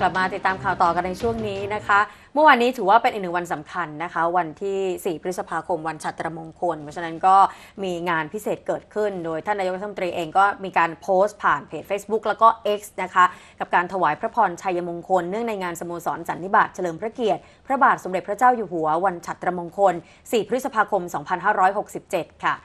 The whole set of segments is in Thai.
กลับมาติดตามข่าวต่อกันในช่วงนี้นะคะ เมื่อวานนี้ถือว่าเป็นอีกหนึ่งวันสำคัญนะคะ วันที่ 4 พฤษภาคม วันฉัตรมงคล เพราะฉะนั้นก็มีงานพิเศษเกิดขึ้น โดยท่านนายกรัฐมนตรีเองก็มีการโพสต์ผ่านเพจ Facebook แล้วก็ X นะคะ กับการถวายพระพรชัยมงคล เนื่องในงานสโมสรสันนิบาตเฉลิมพระเกียรติ พระบาทสมเด็จพระเจ้าอยู่หัววันฉัตรมงคล 4 พฤษภาคม 2567 ค่ะ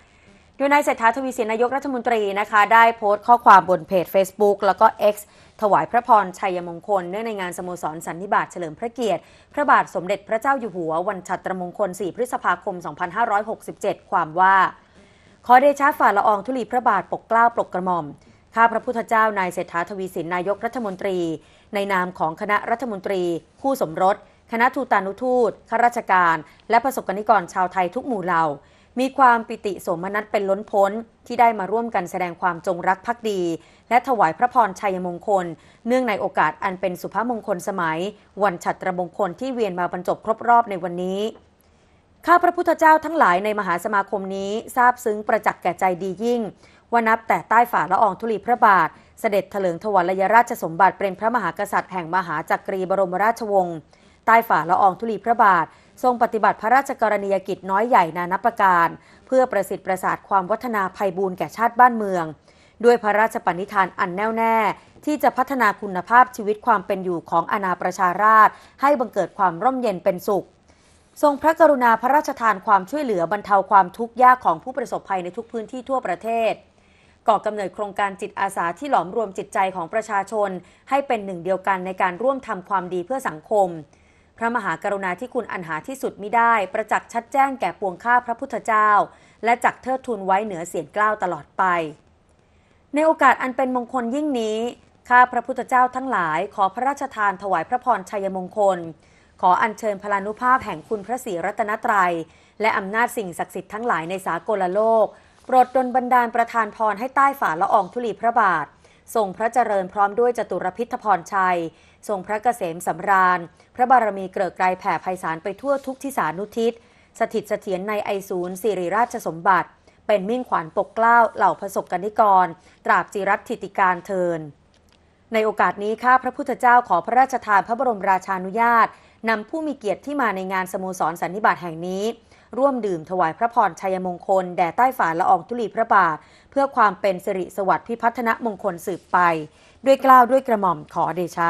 โดยนายเศรษฐาทวีสินนายกรัฐมนตรีนะคะ ได้โพสต์ข้อความบนเพจ Facebook แล้วก็ X ถวายพระพรชัยมงคลเนื่องในงานสโมสรสันนิบาตเฉลิมพระเกียรติ พระบาทสมเด็จพระเจ้าอยู่หัววันฉัตรมงคล 4 พฤษภาคม 2567 ความว่า ขอเดชะฝ่าละอองธุลีพระบาทปกเกล้าปกกระหม่อมข้าพระพุทธเจ้านายเศรษฐาทวีสินนายกรัฐมนตรี ในนามของคณะรัฐมนตรีคู่สมรส คณะทูตานุทูตข้าราชการ และประสบกรณิกรชาวไทยทุกหมู่เหล่ามีความปิติสมนัตเป็นล้นพ้นที่ได้มาร่วมกันแสดงความจงรักภักดี และถวายพระพรชัยมงคล เนื่องในโอกาสอันเป็นสุภาพมงคลสมัย วันฉัตรมงคลที่เวียนมาบรรจบครบรอบในวันนี้ ข้าพระพุทธเจ้าทั้งหลายในมหาสมาคมนี้ ทราบซึ้งประจักษ์แก่ใจดียิ่ง ว่านับแต่ใต้ฝ่าละอองธุลีพระบาท เสด็จถลิงถวัลยราชสมบัติเป็นพระมหากษัตริย์แห่งมหาจักรีบรมราชวงศ์ใต้ฝ่าละอองธุลีพระบาท ทรงปฏิบัติพระราชกรณียกิจน้อยใหญ่นานับประการ เพื่อประสิทธิ์ประสาทความวัฒนาภัยบูรแก่ชาติบ้านเมือง ด้วยพระราชปณิธานอันแน่วแน่ ที่จะพัฒนาคุณภาพชีวิตความเป็นอยู่ของอาณาประชาราษฎรให้บังเกิดความร่มเย็นเป็นสุข ทรงพระกรุณาพระราชทานความช่วยเหลือบรรเทาความทุกข์ยากของผู้ประสบภัยในทุกพื้นที่ทั่วประเทศ ก่อกำเนิดโครงการจิตอาสาที่หลอมรวมจิตใจของประชาชน ให้เป็นหนึ่งเดียวกันในการร่วมทำความดีเพื่อสังคมพระมหากรุณาี่คุณอันหาที่สุดมิได้ ประจักษ์ชัดแจ้งแก่ปวง ข้าพระพุทธเจ้า และจักเทิดทูนไว้ เหนือเสียงกล้าวตลอดไปใน โอกาสอันเป็นมงคลยิ่งนี้ ข้าพระพุทธเจ้าทั้งหลาย ขอพระราชทานถวายพระพรชัยมงคล ขออัญเชิญพลานุภาพแห่งคุณพระศรีรัตนตรยัย และอำนาจสิ่งศักดิ์สิทธิ์ทั้งหลายในสากลโลกโปรดดลบันดาลประทานพรให้ใต้ฝ่าละอองธุลีพระบาททรงพระเจริญพร้อมด้วยจตุรพิทพรชัย ทรงพระเกษมสำราญ พระบารมีเกลือกไกลแผ่ไพศาลไปทั่วทุกทิศานุทิศสถิตเสถียรในไอศูนย์สิริราชสมบัติ เป็นมิ่งขวัญปกเกล้า เหล่าประสบกนิกรตราบจิรัตถิติการเทิน ในโอกาสนี้ข้าพระพุทธเจ้าขอพระราชทานพระบรมราชานุญาตนำผู้มีเกียรติที่มาในงานสโมสรสันนิบาตแห่งนี้ร่วมดื่มถวายพระพรชัยมงคล แด่ใต้ฝ่าละอองธุลีพระบาทเพื่อความเป็นสิริสวัสดิ์พิพัฒนมงคลสืบไป ด้วยกล้าวด้วยกระหม่อมขอเดชะ